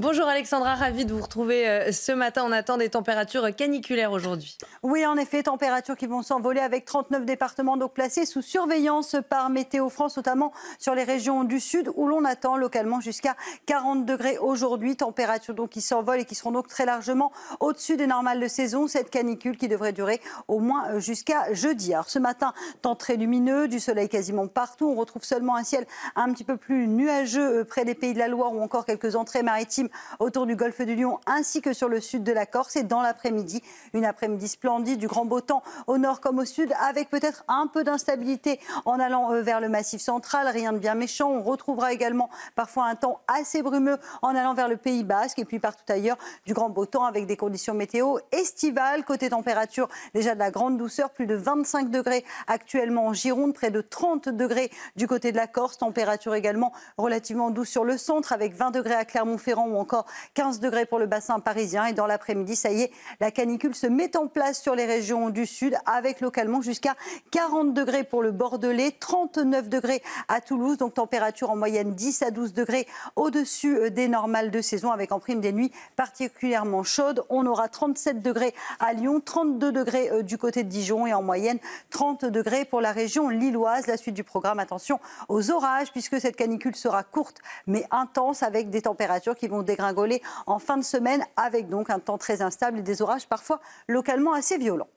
Bonjour Alexandra, ravie de vous retrouver euh, ce matin. On attend des températures caniculaires aujourd'hui. Oui, en effet, températures qui vont s'envoler avec 39 départements donc placés sous surveillance par Météo France, notamment sur les régions du sud où l'on attend localement jusqu'à 40 degrés aujourd'hui. Températures donc qui s'envolent et qui seront donc très largement au-dessus des normales de saison. Cette canicule qui devrait durer au moins jusqu'à jeudi. Alors ce matin, temps très lumineux, du soleil quasiment partout. On retrouve seulement un ciel un petit peu plus nuageux euh, près des pays de la Loire ou encore quelques entrées maritimes autour du golfe du Lion ainsi que sur le sud de la Corse. Et dans l'après-midi, une après-midi splendide, du grand beau temps au nord comme au sud, avec peut-être un peu d'instabilité en allant euh, vers le massif central. Rien de bien méchant. On retrouvera également parfois un temps assez brumeux en allant vers le Pays basque et puis partout ailleurs du grand beau temps avec des conditions météo estivales. Côté température, déjà de la grande douceur, plus de 25 degrés actuellement en Gironde, près de 30 degrés du côté de la Corse. Température également relativement douce sur le centre avec 20 degrés à Clermont-Ferrand encore 15 degrés pour le bassin parisien. Et dans l'après-midi, ça y est, la canicule se met en place sur les régions du sud avec localement jusqu'à 40 degrés pour le Bordelais, 39 degrés à Toulouse, donc température en moyenne 10 à 12 degrés au-dessus euh, des normales de saison avec en prime des nuits particulièrement chaudes. On aura 37 degrés à Lyon, 32 degrés euh, du côté de Dijon et en moyenne 30 degrés pour la région lilloise. La suite du programme, attention aux orages puisque cette canicule sera courte mais intense avec des températures qui vont dégringoler en fin de semaine avec donc un temps très instable et des orages parfois localement assez violents.